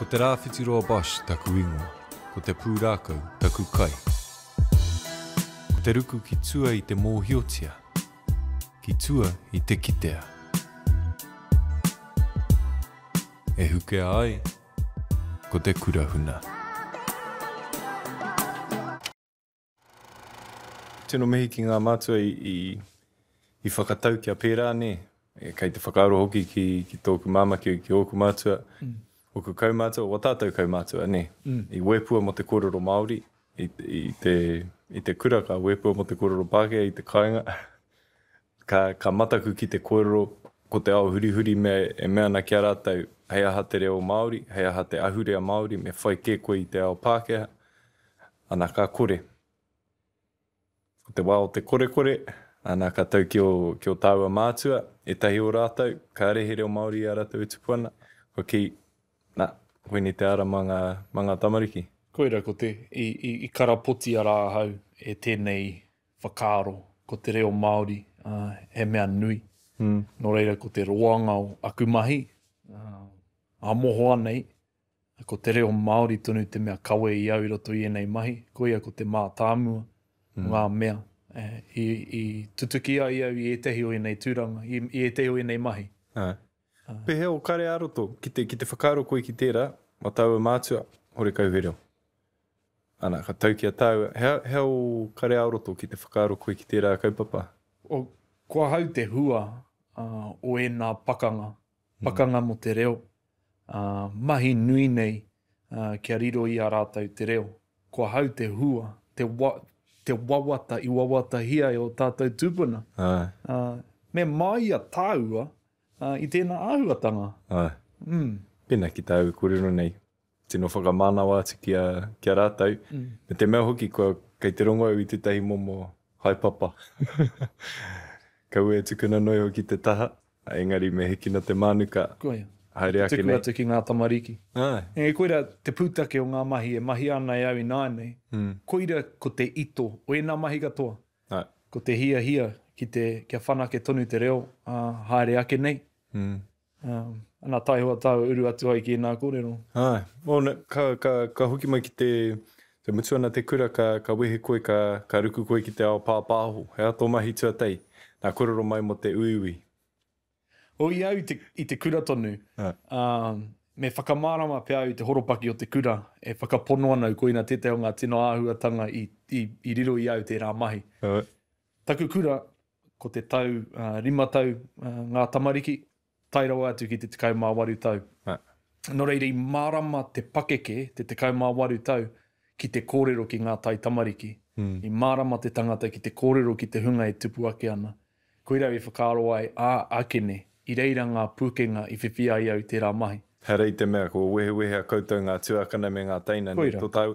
Ko te rāwhiti roa bosh, taku ingoa. Ko te pūrākau, taku kai. Ko te ruku ki tua i te mōhiotia. Ki tua i te kitea. E huke ai, ko te kurahuna. Tino mihi ki ngā mātua i, i, i whakatau ki a pērā, ne? E, kei te whakaaro hoki ki, ki tōku māma ki, ki mātua. Mm ko kaumātua, o tātou kaumātua, ne, mm. i wepua mo te kororo Māori, i, i, te, i te kura ka wepua mo te kororo Pākehā, i te kāinga, ka, ka mataku ki te kororo, ko te ao hurihuri me e mea na kia rātou, hei aha te reo Māori, hei aha te ahure a Māori, me whai ke koe i te ao Pākehā, ana ka kore. Ko te wā o te kore kore, ana ka tau ki o, ki o tāua mātua, e tahi o rātou, ka rehe reo Māori i a rātou i e tupuana, ko ki Nā, hui ni te ara mga, mga tamariki. Koira, ko te, i, i, i karapoti a rāhau e tēnei whakaaro, ko te reo Māori, uh, he mea nui. Hmm. Nō reira, ko te roanga o akumahi, uh, a moho anei, ko te reo Māori tonu te mea kawe i au roto i enei mahi, ko ia ko te mā tāmua, hmm. ngā mea, uh, i, i tutuki a i au i etehi o enei tūranga, i, i etehi o enei mahi. Uh. Ah. Pehe o kare aroto, ki te, ki te whakaro koe ki tērā, ma tāua mātua, hore kai vereo. Ana, ka tau ki a tāua, hea, hea o kare aroto ki te whakaro koe ki tērā kai papa? O, kua hau te hua uh, o e nā pakanga, mhm. pakanga mm. mo te reo. Uh, mahi nui nei uh, kia riro i a rātau te reo. Kua hau te hua, te, wa, te wawata i wawata hia e o tātou tūpuna. Uh, me mai a tāua, uh, i tēnā āhuatanga. Ai. Mm. Pena ki tāu kōrero nei. Tino whakamānawa te kia, kia rātau. Mm. Me te mea hoki, kua, kei te rongo i tētahi momo haipapa. Ka ue tukuna noi hoki te taha. Engari me hekina te mānuka. Koia. Haere ake nei. Tukuna te ki ngā tamariki. Ai. E koira te pūtake o ngā mahi e mahi ana e au i nāi mm. Koira ko te ito o ena mahi katoa. Ai. Ko te hia hia ki te kia whanake tonu te reo uh, haere ake nei. Mm. Um, tai hua tau uru atu hoi ki nā kōrero. Ai, ne, ka, ka, ka hoki mai ki te, te mutuana te kura ka, ka wehe koe, ka, ka ruku koe ki te ao pāpāho. He ato mahi tuatei, nā kōrero mai mo te uiui. O i au te, i te kura tonu, Um, me whakamārama pe au te horopaki o te kura, e whakapono ana u ina te teo ngā tino āhuatanga i, i, i riro i au te rā mahi. Uh. Taku kura, ko te tau, uh, rima tau, uh, ngā tamariki, tairawa atu ki te tekau mā tau. Ha. Nō reiri marama te pakeke te tekau mā tau ki te kōrero ki ngā tai tamariki. Hmm. I marama te tangata ki te kōrero ki te hunga e tupu ake ana. Koira i e whakaro ai a akene i reira ngā pūkenga i whiwhia i au te rā mahi. Ha te mea, ko wehe wehe a koutou ngā tuakana me ngā teina. Koira. Tō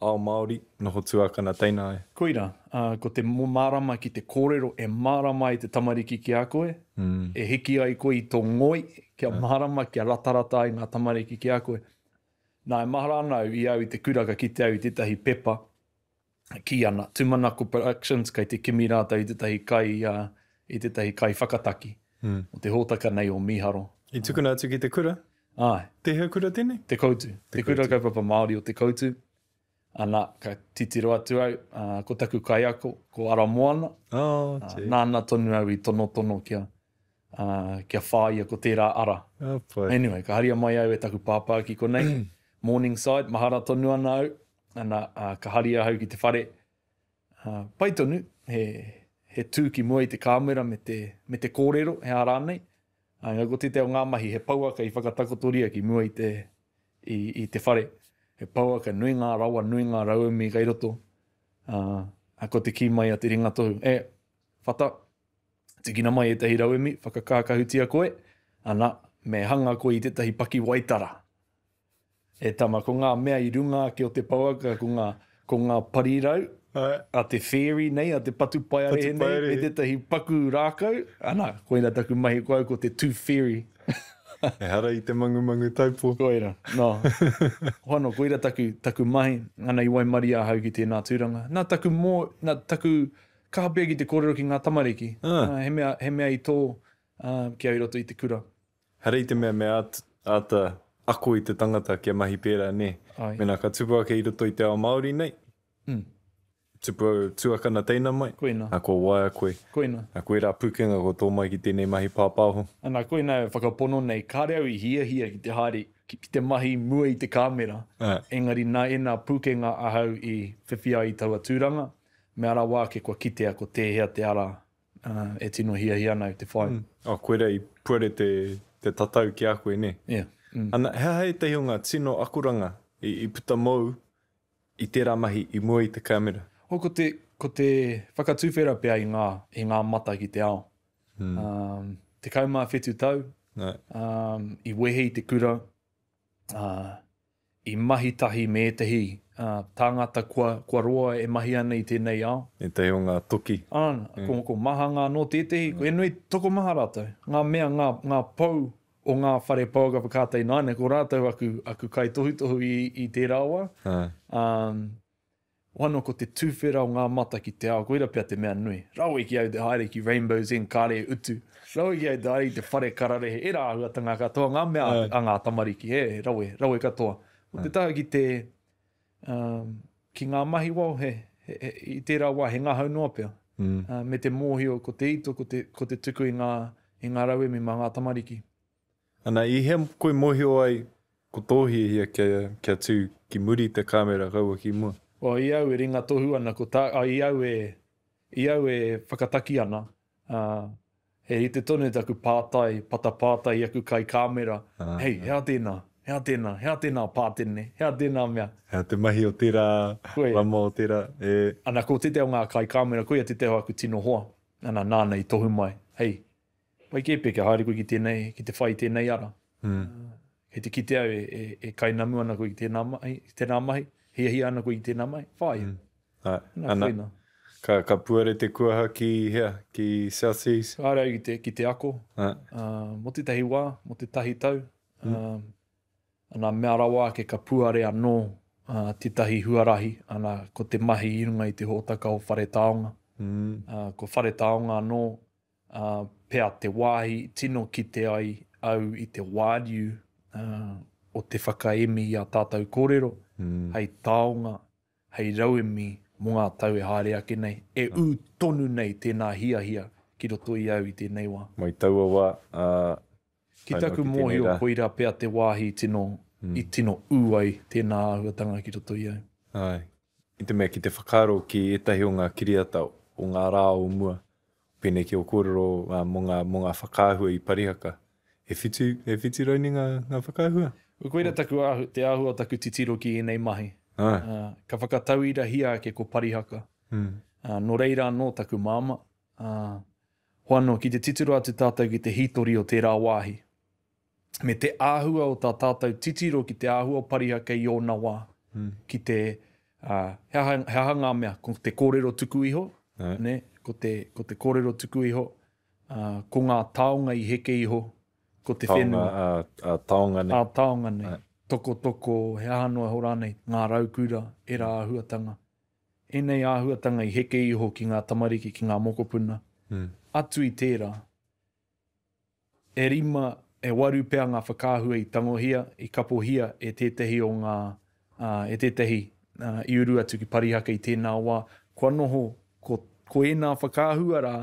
ao Māori, noho tuakana tēnā e. Koira, uh, ko te marama ki te kōrero e marama i te tamariki ki a koe, mm. e hiki ai koe i tō ngoi, kia yeah. marama, kia ratarata ai ngā tamariki ki a koe. Nā e mahara anau i au i te kuraka ki te au i tētahi pepa, ki ana, Tumanako Productions, kai te kimi rāta i tētahi kai, uh, i tētahi kai whakataki, mm. o te hōtaka nei o Miharo. I tukuna atu ki te kura? Ai. Te hea kura tēnei? Te koutu. Te, te kura kaupapa Māori o te koutu. Te koutu. Ana, ka titiro atu au, uh, ko taku kai ako, ko ara moana. Oh, uh, nāna tonu au i tono tono kia, uh, kia whāia ko tērā ara. Oh, anyway, ka haria mai au e taku pāpā ki konei. Morningside, mahara tonu ana au. Ana, uh, ka haria au ki te whare. Uh, pai tonu, he, he tū ki mua i te kāmera me te, me te kōrero, he ara anei. Uh, ko te teo ngā mahi, he pauaka i whakatakotoria ki mua i te, i, i te whare e paua ka nui ngā rawa, nui ngā rau mi kai roto. Uh, a ko te ki mai a te ringa tohu. E, whata, te kina mai e tehi rau e mi, whakakākahutia koe. Ana, me hanga koe i te tahi paki waitara. E tama, ko ngā mea i runga ki o te paua ko ngā, ko ngā parirau. Ai. A te fairy nei, a te patu paiare nei, e te tahi paku rākau. Ana, koe na taku mahi koe ko te two fairy. e hara i te mangu mangu taupo. Koira, no. Hono, koira taku, taku mai, ana i wai mari a hau ki tēnā tūranga. Nā taku mō, nā taku kāpea ki te kōrero ki ngā tamariki. Ah. Uh, he, mea, he mea i tō uh, ki au roto i te kura. Hara i te mea mea ata ako i te tangata kia mahi pērā, ne? Ai. Mena ka tupu ake i roto i te ao Māori, nei? Mm tupu tuakana teina mai. Koina. A ko wai a koe. Koina. A koe rā pukinga ko tō mai ki tēnei mahi pāpāho. And koina e whakapono nei kāreau i hia hia ki te haere, ki, te mahi mua i te kāmera. Uh. Engari nā e nā pukinga ahau i whiwhia i taua tūranga. Me ara wā ke kua kitea ko te hea te ara uh, e tino hia hia nei te whai. Mm. A koe rā i puere te, te tatau ki a koe ne. Yeah. Mm. Ana, hea hei te hiunga tino akuranga i, i puta mou i tērā mahi i mua i te kāmera? hoko te, ko te whakatūwhera pia i ngā, i ngā mata ki te ao. Hmm. Um, te kaumā whetu tau, no. um, i wehi te kura, uh, i mahi tahi me tehi, uh, tāngata kua, kua roa e mahi ana i tēnei ao. I te o ngā toki. Āna, mm. ko, ko maha ngā nō tētehi, mm. ko enui toko maha rātou. Ngā mea, ngā, ngā pau o ngā whare pau ka whakātai nāne, ko rātou aku, aku kai tohu tohu i, i tērā wā. Uh. Um, Wano ko te tūwhera o ngā mata ki te ao, koeira pia te mea nui. Rau iki e au te haere ki Rainbows in kāre e utu. Rau iki e au te haere te whare kararehe, e rā hua tanga katoa, ngā mea yeah. a ngā tamariki, he, rau e, rau e katoa. O te taha ki te, um, ki ngā mahi wau, he, he, he, he, i tērā wā, he ngā haunua pia. Hmm. Uh, me te mōhio, ko te ito, ko te, ko te tuku i ngā, i rau e mi mā ngā tamariki. Ana, i he koe mōhio ai, ko tōhi hia kia, kia tū, ki muri te kāmera, kaua ki mua. O i au e ringa tohu ana, ko ta, o, i au e, i au e whakataki ana. Uh, he i te tonu taku pātai, pata pātai i aku kai kāmera. Uh, Hei, uh. hea tēnā, hea tēnā, hea tēnā pātene, hea tēnā mea. Hea te mahi o tira, lamo o tira. E... Ana, ko te teo ngā kai kāmera, ko ia te teo aku tino hoa. Ana, nāna i tohu mai. Hei, pai ke peke, haere koe ki tēnei, ki te whai tēnei ara. Hmm. Uh, he te kite au e, e, e kai namu ana koe ki tēnā mahi. Tēnā mahi hi hi ana koe i tēnā mai, whai. Mm. Ai, Nā ana, ka, ka puare te kuaha ki hea, ki South Seas. Ārā ki te, ki te ako, uh, mo te tahi wā, mo te tahi tau. Mm. Uh, ana mea rawa ke ka puare anō uh, te tahi huarahi, ana ko te mahi irunga i te hōtaka o whare taonga. Mm. Uh, ko whare taonga anō, uh, pea te wāhi, tino ki te ai au i te wāriu uh, o te whakaemi i a tātou kōrero. Mm. Hei taonga, hei rau e mi, mō ngā tau e haere ake nei, e mm. ū tonu nei tēnā hia hia ki roto i au i tēnei wā. Mai taua wā, uh, ki taku no mōhi o koira pēr te wāhi tino, mm. i tino ūai hmm. tēnā ahuatanga ki roto i au. Ai. I te mea ki te whakaro ki etahi o ngā kiriata o ngā rā o mua, pēnei ki o kōrero uh, mō ngā, whakāhua i parihaka. E fitu, e fitu rau ni ngā, ngā Ngā whakāhua? Ko koe ra taku ahu, te ahu o taku titiro ki e nei mahi. Uh, ka whakatau ira hia ke ko parihaka. Mm. Uh, ah, no reira no taku māma. Uh, hoano, ki te titiro atu tātou ki te hitori o te rā wāhi. Me te āhua o tā tātou titiro ki te āhua o parihaka i ōna wā. Mm. Ki te uh, heahanga, heahanga mea, ko te kōrero tuku iho. Ne, ko, te, ko te kōrero tuku iho. Uh, ko ngā taonga i heke iho ko te taonga, A, a taonga ne. A taonga ne. Yeah. Toko toko he ahanoa horanei, ngā raukura, e rā ahuatanga. E nei ahuatanga i heke iho ki ngā tamariki, ki ngā mokopuna. Hmm. Atu i tērā. E rima, e waru pea ngā whakāhua i tangohia, i kapohia e tētehi o ngā, uh, e tētehi uh, i uru atu ki parihaka i tēnā wā. Kua noho, ko, ko e ngā whakāhua rā,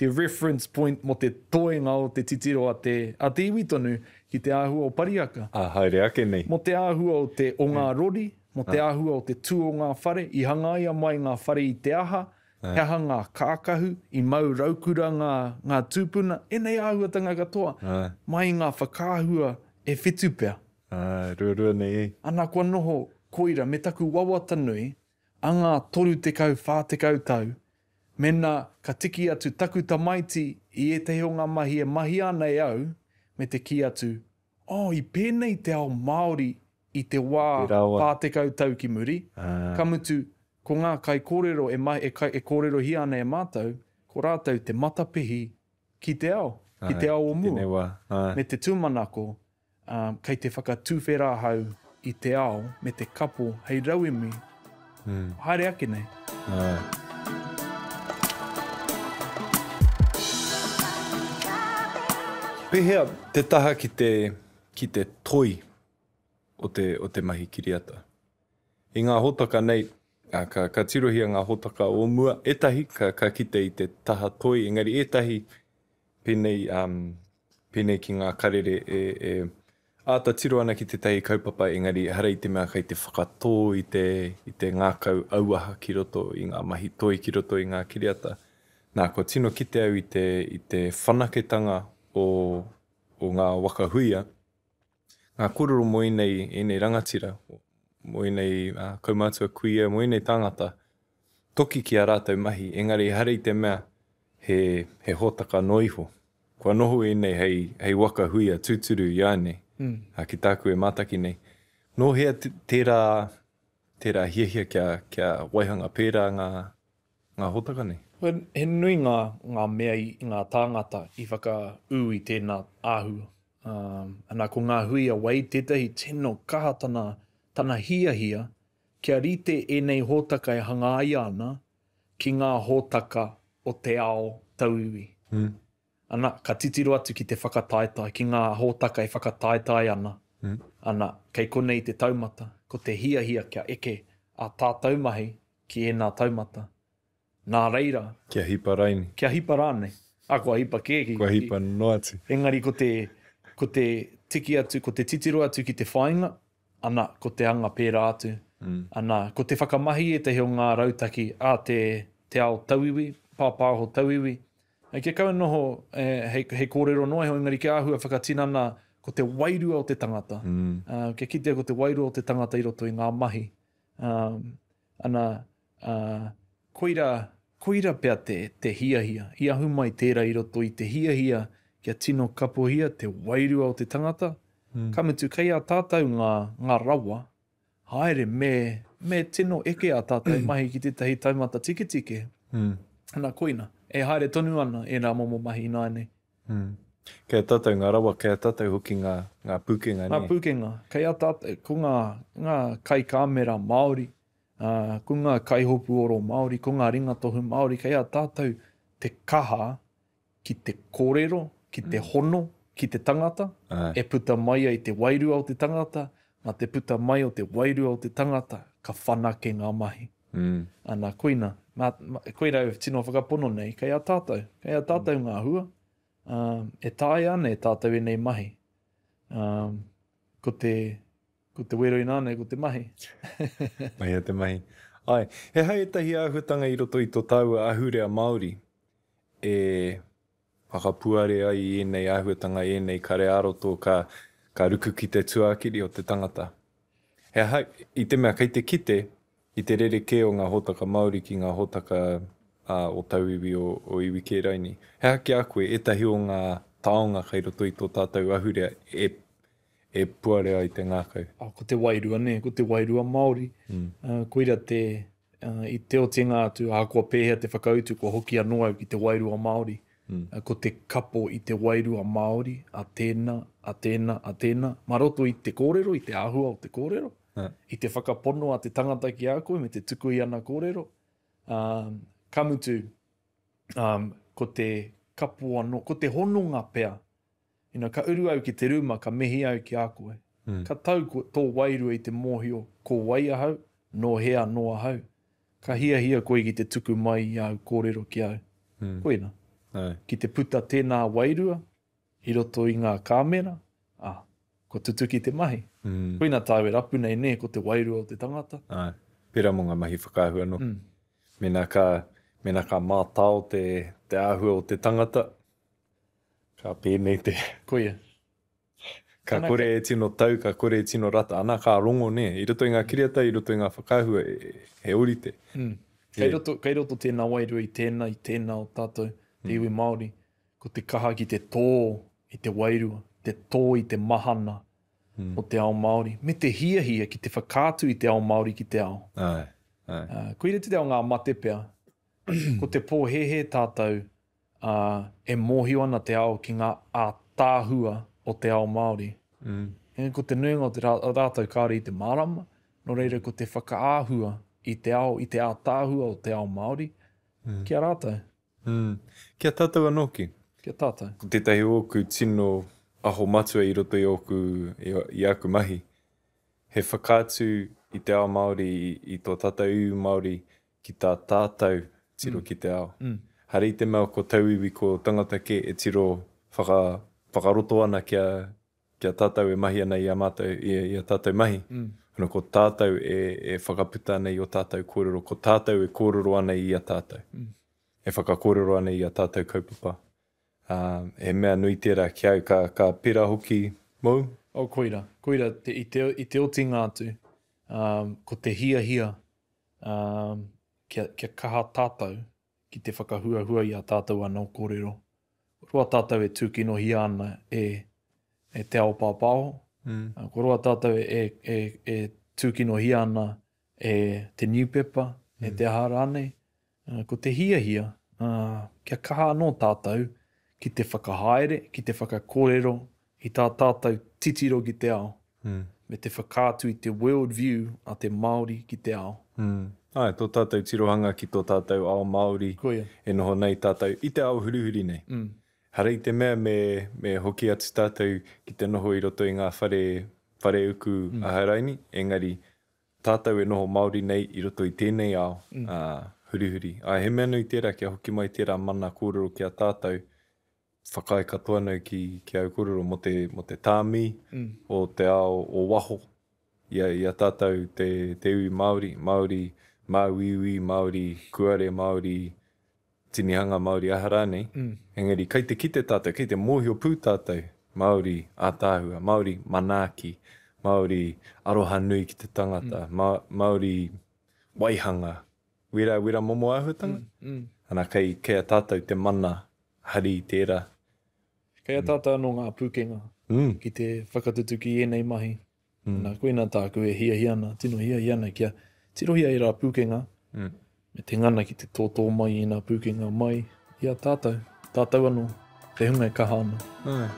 te reference point mo te toenga o te titiro a te, a te iwi tonu ki te āhua o pariaka. A haere ake nei. Mo te āhua o te o ngā hmm. rori, mo te ah. āhua o te tū o ngā whare, i hangaia mai ngā whare i te aha, ah. kaha ngā kākahu, i mau raukura ngā, ngā tūpuna, e nei āhua tanga katoa, ah. mai ngā whakāhua e whetupea. Ah, rua rua nei. Anā kua noho, koira, me taku wawatanui, a ngā toru tekau, whā tekau tau, mena ka tiki atu taku ta maiti i e te honga mahi e mahi ana e au me te ki atu. oh, i pēnei te ao Māori i te wā pātekau tau ki muri. Ah. Ka mutu, ko ngā kai kōrero e, mai, e, kai, e kōrero hi ana e mātou, ko rātou te matapihi ki te ao, ah, ki te ah, ao o mua. Ah. Me te tūmanako, um, kei te whakatūwhera hau i te ao, me te kapo, hei rauimi, mm. haere ake nei. Ah. Pehea te taha ki te, ki te toi o te, o te mahi kiriata. I ngā hotaka nei, ka, ka tirohi a ngā hotaka o mua etahi, ka, ka kite i te taha toi, engari etahi, pinei, um, pinei ki ngā karere e, e Āta tiro ana ki te tahi kaupapa, engari harai te mea kai te whakatō i te, i te ngā kau auaha ki roto, i ngā mahi toi ki roto, i ngā kiriata. Nā, ko tino kite au i te, i te whanaketanga o, o ngā waka huia, ngā kururu mo inei, inei rangatira, mo inei uh, kaumātua kuia, mo inei tangata, toki ki a rātou mahi, engari hari te mea, he, he hōtaka noiho. Kua noho inei hei, hei waka huia tūturu i ane, mm. a ki tāku e mātaki nei. No hea tērā, tērā hiahia kia, kia waihanga pērā ngā, ngā hōtaka nei he nui ngā, ngā mea i ngā tāngata i whaka ū i tēnā āhu. Um, anā ko ngā hui a wai tētahi tēnō kaha tana, tana hia hia, kia rite e nei hōtaka e hangāi ana ki ngā hōtaka o te ao tauiwi. Mm. Ana, ka titiro atu ki te whakataetai, ki ngā hōtaka e whakataetai ana. Mm. Anā, kei konei te taumata, ko te hia hia kia eke a tā taumahi ki e nā taumata. Nā reira. Kia hipa raini. Kia hipa rāne. A kua hipa kēki. Kua hipa noati. Engari, ko te, ko te tiki atu, ko te titiro atu ki te whāinga, ana ko te anga pērā atu. Mm. Ana, ko te whakamahi e te heo ngā rautaki a te, te ao tauiwi, pāpāho tauiwi. E kia kau noho, e, he, he kōrero noe, he engari ki āhua whakatina na ko te wairua o te tangata. Mm. Uh, kia kitea ko te wairua o te tangata i roto i ngā mahi. Um, ana, uh, koira, koira pea te, te hia hia. I ahu mai tērā i roto i te hia hia kia tino kapohia te wairua o te tangata. Mm. Ka mitu kei a tātou ngā, ngā rawa, haere me, me tino eke a tātou mahi ki te tahi taumata tikitike. Mm. Nā koina, e haere tonu ana e nā momo mahi nāne. Mm. Kei a tātou ngā rawa, kei a tātou hoki ngā, ngā pūkenga ne. Ngā pūkenga, kei a tātou, ko ngā, ngā kai kāmera Māori, Ah, ko ngā kaihopu oro Māori, ko ngā ringa tohu Māori, kei a tātou te kaha ki te kōrero, ki te mm. hono, ki te tangata, Ai. e puta mai ai te wairua o te tangata, ma te puta mai o te wairua o te tangata, ka whanake ngā mahi. Mm. Ana, koina, ma, koina e tino whakapono nei, kei a tātou, kei a tātou ngā hua, um, e tāia ane tātou e nei mahi. Um, ko te ko te wero i nāne, ko te mahi. mahi a te mahi. Ai, he hei tahi āhutanga i roto i tō tāua ahurea Māori, e whakapuare ai i enei āhutanga, i enei kare aro tō ka, ka ruku ki te tuākiri o te tangata. He hei, i te mea, kei te kite, i te rere ke o ngā hōtaka Māori ki ngā hōtaka uh, o tauiwi o, o iwi kē raini. He hake a koe, etahi o ngā taonga kei roto i tō tātou ahurea, e e puare ai te ngākau. Oh, ko te wairua ne, ko te wairua Māori. Mm. Uh, koira te, uh, i te o te ngātu, a kua pēhea te whakautu, ko hoki anoa ki te wairua Māori. Mm. Uh, ko te kapo i te wairua Māori, a tēna, a tēna, a tēna. Maroto i te kōrero, i te ahua o te kōrero. Uh. I te whakapono a te tangata ki a koe, me te tuku i ana kōrero. Um, kamutu, um, ko te kapo ano, ko te honunga pēa, you know, ka uru au ki te ruma, ka mehi au ki a koe. Mm. Ka tau ko, tō wairu i te mōhio, ko wai a ahau, no hea no ahau. Ka hia hia koe ki te tuku mai i au kōrero ki au. Mm. Koe na. Ai. Ki te puta tēnā wairua, i roto i ngā kāmera, ah, ko tutu ki te mahi. Mm. Koe na tāwe rapu nei ne, ko te wairua o te tangata. Ai. Pira mō ngā mahi whakāhua no. Mm. Mena ka, mena ka mātau te, te āhua o te tangata. Mm. Ka pēnei te. Koia. Ka kore e tino tau, ka kore e tino rata. Ana ka rongo ne. I roto i ngā kiriata, i roto i ngā whakahua, e, he ori te. Mm. Kei, roto, kei roto tēnā wairua i tēnā, i tēnā o tātou, mm. iwi Māori, ko te kaha ki te tō i te wairua, te tō i te mahana mm. o te ao Māori. Me te hia hia ki te whakātu i te ao Māori ki te ao. Ai, ai. Uh, ah, ko i rete te ao ngā mate pia, ko te pō he he tātou, uh, e mōhio ana te ao ki ngā ātāhua o te ao Māori. Mm. Hei, ko te nuinga o te rā, rātou kāri i te marama, no reira ko te whakaāhua i te ao, i te ātāhua o te ao Māori. Mm. Kia rātou. Mm. Kia tātou anoki. Kia tātou. Ko tētahi ōku tino aho matua i e roto i ōku i, i mahi. He whakātu i te ao Māori, i, i tō tātou i Māori, ki tā tātou tiro mm. ki te ao. Mm. Hare te mau ko tauiwi ko tangata ke e tiro whaka, whakaroto ana kia, kia tātou e mahi ana i a, mātou, i, i a tātou mahi. Mm. Ano, ko tātou e, e whakaputa ana i o tātou kōrero, ko tātou e kōrero ana i a tātou. Mm. E whakakōrero ana i a tātou kaupapa. Uh, e mea nui tērā ki au ka, ka pira hoki mou? O koira, koira, te, i, te, i te o te ngātu, um, ko te hia hia, um, kia, kia kaha tātou, ki te whakahuahua i a tātou anō kōrero. Rua tātou e tūkino hi ana e, e te ao pāpāo. Mm. Ko rua tātou e, e, e, e tūkino hi ana e te new e mm. e te aha Ko te hia hia, uh, kia kaha anō tātou ki te whakahaere, ki te whakakōrero, i tā tātou titiro ki te ao. Mm. Me te whakātu i te world view a te Māori ki te ao. Mm. Ai, tō tātou tirohanga ki tō tātou ao Māori. Koia. E noho nei tātou i te ao huruhuri nei. Mm. Hara te mea me, me hoki atu tātou ki te noho i roto i ngā whare, whare uku mm. aharaini. Engari, tātou e noho Māori nei i roto i tēnei ao mm. uh, huruhuri. Ai, he mea nui tērā kia hoki mai tērā mana kōrero kia a tātou. Whakai katoa nei ki, ki au kōrero mo mo te tāmi, mm. o te ao o waho. Ia, ia tātou te, te ui Māori, Māori, Māori, māuiui Māori, kuare Māori, tinihanga Māori ahara nei. Mm. Engari, kei te kite tātou, kei te mōhio pū tātou, Māori ātāhua, Māori manaaki, Māori aroha nui ki te tangata, mm. Ma Māori waihanga, wera, wera momo ahutanga. Mm. Mm. Ana kai kei a tātou te mana, hari i tērā. Kei a tātou anō ngā pūkenga, mm. ki te whakatutuki e nei mahi. Mm. Nā koe nā tāku e hia hiana, tino hia hiana kia tirohia i rā pūkenga, mm. me te ngana ki te tōtō mai i nā pūkenga mai, i a tātou, tātou anō, te hunga e kaha anō. Mm.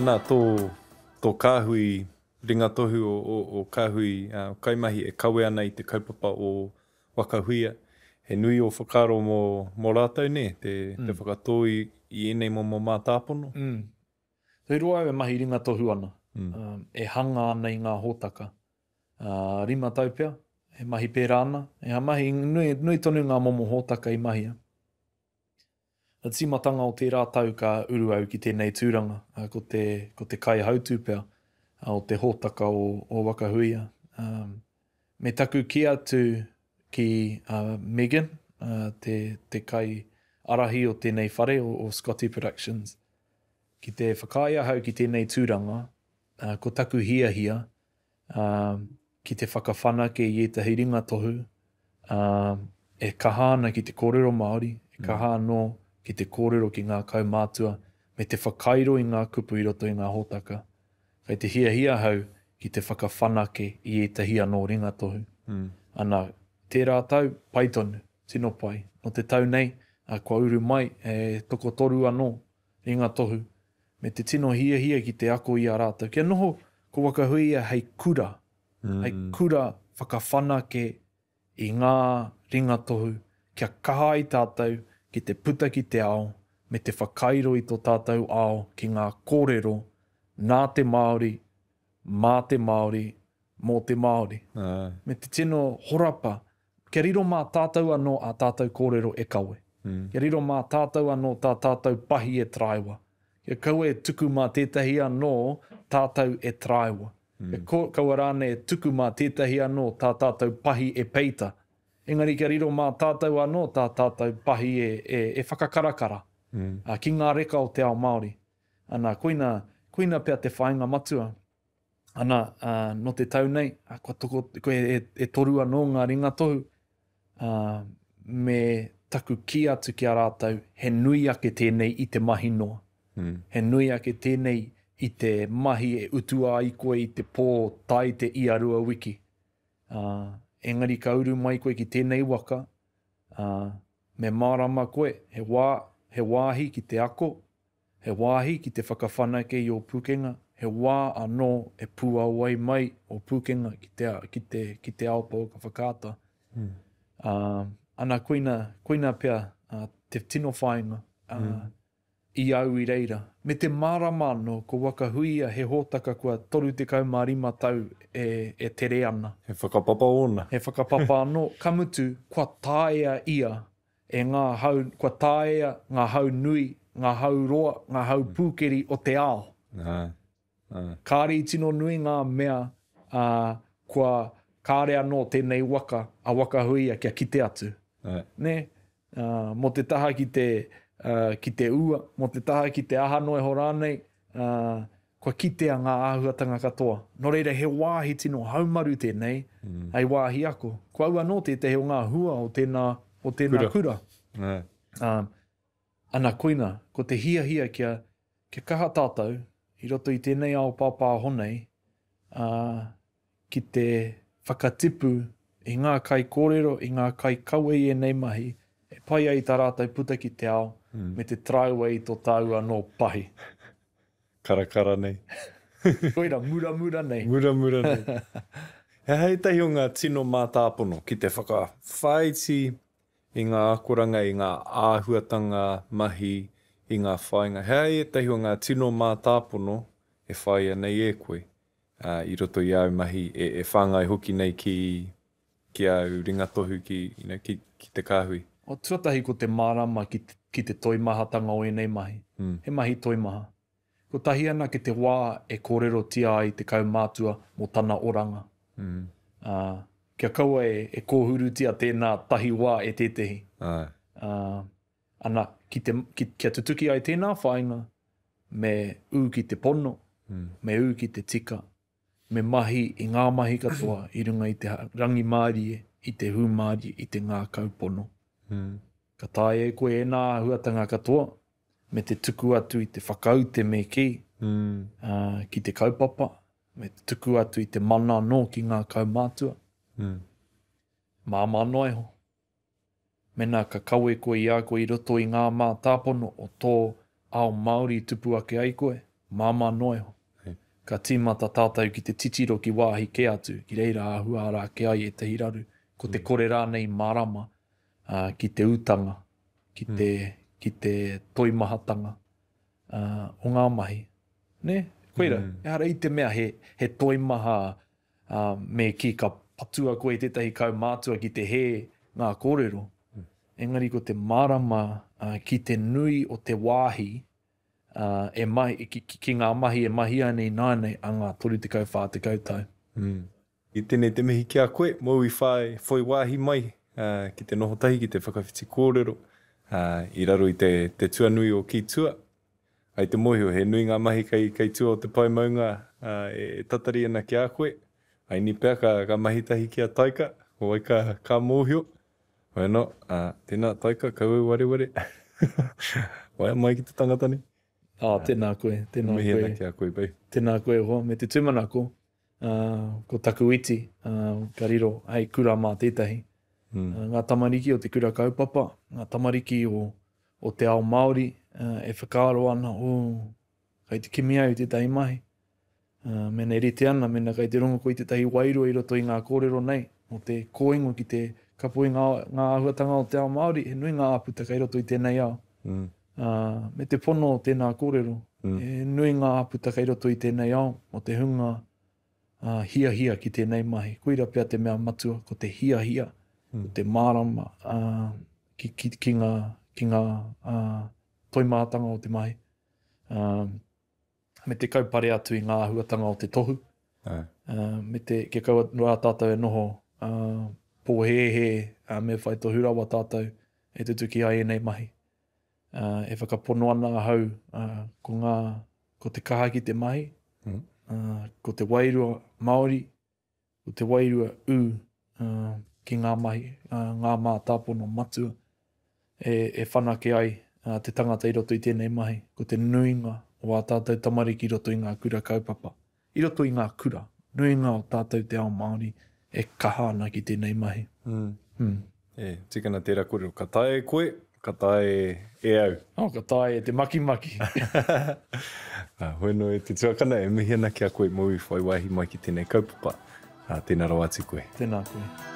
Anā, tō, tō kāhui ringa tohu o, o, o kāhui uh, kaimahi e kawe ana i te kaupapa o wakahuia, he nui o whakaro mō, mō rātou, ne? Te, mm. te hmm. whakatō i, i enei mō mō mātāpono. Mm. Te rua e mahi ringa tohu ana, mm. uh, e hanga ana i ngā hōtaka. Uh, ah, rima taupia, e mahi pērā ana, e ha mahi, nui, nui tonu ngā momo hōtaka i mahia. A ah. tīmatanga o tērā tau ka uru au ki tēnei tūranga, uh, ko, te, ko te kai hautūpea uh, o te hōtaka o, o huia. Um, me taku ki atu ki uh, Megan, uh, te, te kai arahi o tēnei whare o, o Scotty Productions, ki te whakaia hau ki tēnei tūranga, uh, ko taku hia hia, uh, ki te whakawhana ke i etahi ringa tohu, uh, ah, e kaha ana ki te kōrero Māori, e kaha anō ki te kōrero ki ngā kaumātua, me te whakairo i ngā kupu i roto i ngā hōtaka. Kei te hia hia hau ki te whakawhana ke i etahi anō ringa tohu. Mm. Ana, te tau, pai tonu, tino pai. No te tau nei, a kua uru mai, e toko toru anō ringa tohu me te tino hia hia ki te ako i a rātou. Kia noho ko waka hui a hei kura, mm. hei kura whakawhana ke i ngā ringa tohu, kia kaha i tātou ki te puta ki te ao, me te whakairo i tō tātou ao ki ngā kōrero, nā te Māori, mā te Māori, mō te Māori. Uh. Me te tino horapa, kia riro mā tātou anō a tātou kōrero e kawe. Mm. Kia riro mā tātou anō tā tātou pahi e traiwa. Ia kaua e tuku mā tētahi anō tātou e traiwa. Mm. E ko, kaua rāne e tuku mā tētahi anō tā tātou pahi e peita. Engari ka riro mā tātou anō tā tātou pahi e, e, e whakakarakara. Mm. A, ki ngā reka o te ao Māori. Ana, koina, koina pia te whāinga matua. Ana, uh, no te tau nei, a, ko, toko, ko e, e, e toru anō ngā ringa tohu. Uh, me taku ki atu ki a rātou, he nui ake tēnei i te mahi noa. Hmm. He nui ake tēnei i te mahi e utua ai koe i te pō tai te i arua wiki. Uh, engari ka uru mai koe ki tēnei waka, uh, me mārama koe, he, wā, he wāhi ki te ako, he wāhi ki te whakawhana ke i o pūkenga, he wā anō e pūa wai mai o pūkenga ki te, ki te, ki te aopo ka whakāta. Mm. Uh, ah, ana koina, koina pia uh, te tino whāinga, uh, mm i au i reira. Me te maramano ko waka hui a he hōtaka kua toru te kaumarima tau e, e tere ana. He whakapapa ona. He whakapapa ano. Kamutu, kua tāea ia e ngā hau, kua tāea ngā hau nui, ngā hau roa, ngā hau mm. pūkeri o te ao. Nā, nā. Kāri tino nui ngā mea a uh, kua kāre anō tēnei waka a waka hui a kia kite atu. Nā. Ne? Uh, mo te taha ki te uh, ki te ua, mo te taha ki te aha noe horanei, uh, ah, kwa kitea ngā āhuatanga katoa. No reira, he wāhi tino haumaru tēnei, mm. ai wāhi ako. Ko aua nō te te heo ngā hua o tēnā, o tēnā kura. kura. Yeah. Um, ana koina, ko te hia hia kia, kia kaha tātou, i roto i tēnei ao pāpā honei, uh, ki te whakatipu i ngā kai kōrero, i ngā kai kawai e, e nei mahi, pai ai tā rātou puta ki te ao, mm. me te traiwa i tō tāu anō pahi. Karakara nei. Koira, mura mura nei. Mura mura nei. He hei tahi o ngā tino mātāpono ki te whakawhaiti i ngā akuranga, i ngā āhuatanga mahi, i ngā whāinga. He hei tahi o ngā tino mātāpono e whāia nei e koe. Uh, I roto i au mahi e, e whāngai hoki nei ki, ki au ringa tohu ki, you know, ki, ki te kāhui o tuatahi ko te marama ki te, ki te tanga o enei mahi. Mm. He mahi toimaha. Ko tahi ana ki te wā e kōrero ti ai te kaumātua mō tana oranga. Mm. Uh, kia kaua e, e kōhuru ti a tēnā tahi wā e tētehi. Uh, ana ki, te, ki, kia tutuki ai tēnā whāinga me ū ki te pono, mm. me ū ki te tika, me mahi i ngā mahi katoa i runga i te rangi mārie, i te hū mārie, i te ngā kaupono. pono. Hmm. Ka tāia e koe e nā huatanga katoa, me te tuku atu i te whakau te me ki, mm. uh, ki te kaupapa, me te tuku atu i te mana no ki ngā kaumātua. Mm. Mā mā noe ho. Mena ka kaue koe i a koe i roto i ngā mā tāpono o tō ao Māori tupu ake ai koe. Mā mā noe ho. Hmm. Ka tīmata tātau ki te titiro ki wāhi ke atu, ki reira āhua ara ke ai e te hiraru, ko te hmm. kore nei marama. Mm uh, ki te utanga, ki hmm. te, mm. ki te toimahatanga uh, o ngā mahi. Ne? Koeira, mm. e i te mea he, he toimaha uh, me ki ka patua koe tētahi kaumātua ki te he ngā kōrero. Mm. Engari ko te marama uh, ki te nui o te wāhi uh, e mai, e ki, ki, ki ngā mahi e mahi anei nānei a ngā 34 tau. Mm. I tēnei te mihi ki a koe, mau i whai, whai wāhi mai, uh, ki te noho tahi, ki te whakawhiti kōrero, uh, i raro i te, te tuanui o ki tua. Ai te mohio, he nui ngā mahi kai, kai tua o te pai maunga uh, ah, e, e tatari ana ki a koe. Ai ni pia ka, ka mahi tahi ki a taika, o ai ka, ka mohio. Bueno, uh, tēnā taika, kau e ware ware. Oia mai ki te tangatani. Ah, oh, tēnā koe, tēnā koe. Mihi ana ki a koe, bai. Tēnā koe, hoa, me te tūmanako, uh, ko taku iti, uh, ka riro, hei kura mā tētahi. Mm. ngā tamariki o te kura kaupapa, ngā tamariki o, o te ao Māori, uh, e whakaaro ana o kai te kimi te tētahi mahi. Uh, eh, mena e rete ana, mena kai te rongo koe tētahi wairo i roto i ngā kōrero nei, o te kōingo ki te kapoi ngā, ngā ahuatanga o te ao Māori, he nui ngā aputa kai roto i tēnei ao. Mm. Uh, me te pono o tēnā kōrero, mm. he nui ngā aputa kai roto i tēnei ao, o te hunga uh, hia hia ki nei mahi. Koira pia te mea matua, ko te hia hia mm. te marama uh, ki, ki, ki ngā, ki ngā uh, toimātanga o te mai. Uh, me te kaupare atu i ngā huatanga o te tohu. Uh, me te ke kaua rā tātou e noho uh, pō he he uh, me whai tō hurawa tātou e te tuki ai e nei mahi. Uh, e whakapono ana a hau uh, ko ngā ko te kaha ki te mahi, mm. uh, ko te wairua Māori, ko te wairua U, uh, ki ngā mahi, uh, ngā mā tāpono matu e, e whanake ai uh, te tangata i roto i tēnei mahi, ko te nuinga o a tātou tamariki i roto i ngā kura kaupapa. I roto i ngā kura, nuinga o tātou te ao Māori e kaha ana ki tēnei mahi. Mm. Mm. E, tikana tērā kurero, ka tae koe, ka tae e au. Oh, ka e te maki maki. Ah, hoi no e te tuakana e mihi ana ki a koe mui whai mai ki tēnei kaupapa. Ah, tēnā rau ati koe. Tēnā koe. Tēnā koe.